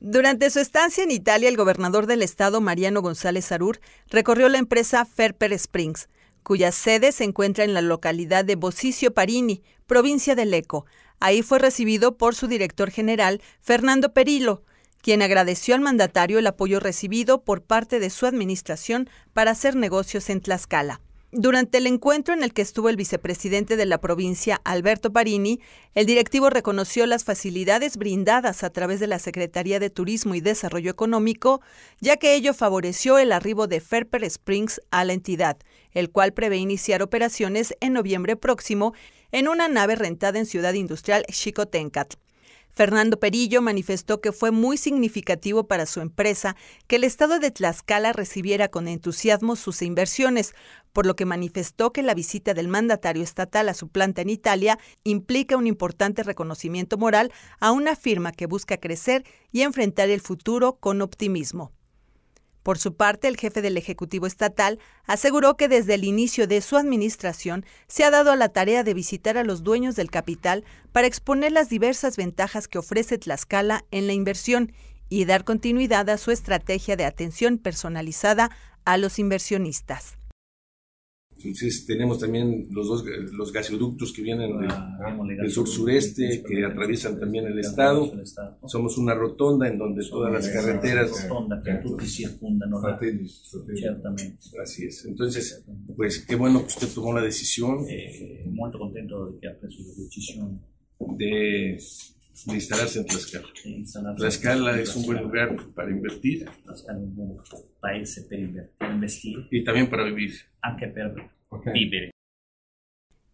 Durante su estancia en Italia, el gobernador del estado, Mariano González Arur, recorrió la empresa Ferper Springs, cuya sede se encuentra en la localidad de Bocicio Parini, provincia de Eco. Ahí fue recibido por su director general, Fernando Perillo, quien agradeció al mandatario el apoyo recibido por parte de su administración para hacer negocios en Tlaxcala. Durante el encuentro en el que estuvo el vicepresidente de la provincia, Alberto Parini, el directivo reconoció las facilidades brindadas a través de la Secretaría de Turismo y Desarrollo Económico, ya que ello favoreció el arribo de Ferper Springs a la entidad, el cual prevé iniciar operaciones en noviembre próximo en una nave rentada en Ciudad Industrial Chicotencat. Fernando Perillo manifestó que fue muy significativo para su empresa que el Estado de Tlaxcala recibiera con entusiasmo sus inversiones, por lo que manifestó que la visita del mandatario estatal a su planta en Italia implica un importante reconocimiento moral a una firma que busca crecer y enfrentar el futuro con optimismo. Por su parte, el jefe del Ejecutivo Estatal aseguró que desde el inicio de su administración se ha dado a la tarea de visitar a los dueños del capital para exponer las diversas ventajas que ofrece Tlaxcala en la inversión y dar continuidad a su estrategia de atención personalizada a los inversionistas. Entonces tenemos también los dos los gasoductos que vienen del, ah, sur sureste que atraviesan también el estado. Somos una rotonda en donde todas las carreteras rotonda que Así es. Entonces, pues qué bueno que usted tomó la decisión. Eh, muy contento de que ha preso la decisión de Tlaxcala. Tlaxcala es un buen lugar para invertir. para invertir. Y también para vivir. Aunque ah, perder.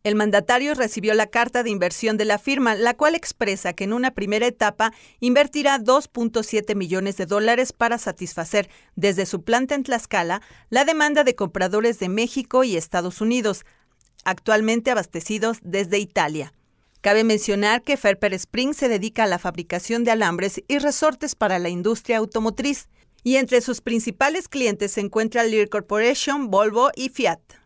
El mandatario recibió la carta de inversión de la firma, la cual expresa que en una primera etapa invertirá 2.7 millones de dólares para satisfacer desde su planta en Tlaxcala la demanda de compradores de México y Estados Unidos, actualmente abastecidos desde Italia. Cabe mencionar que Ferper Spring se dedica a la fabricación de alambres y resortes para la industria automotriz, y entre sus principales clientes se encuentra Lear Corporation, Volvo y Fiat.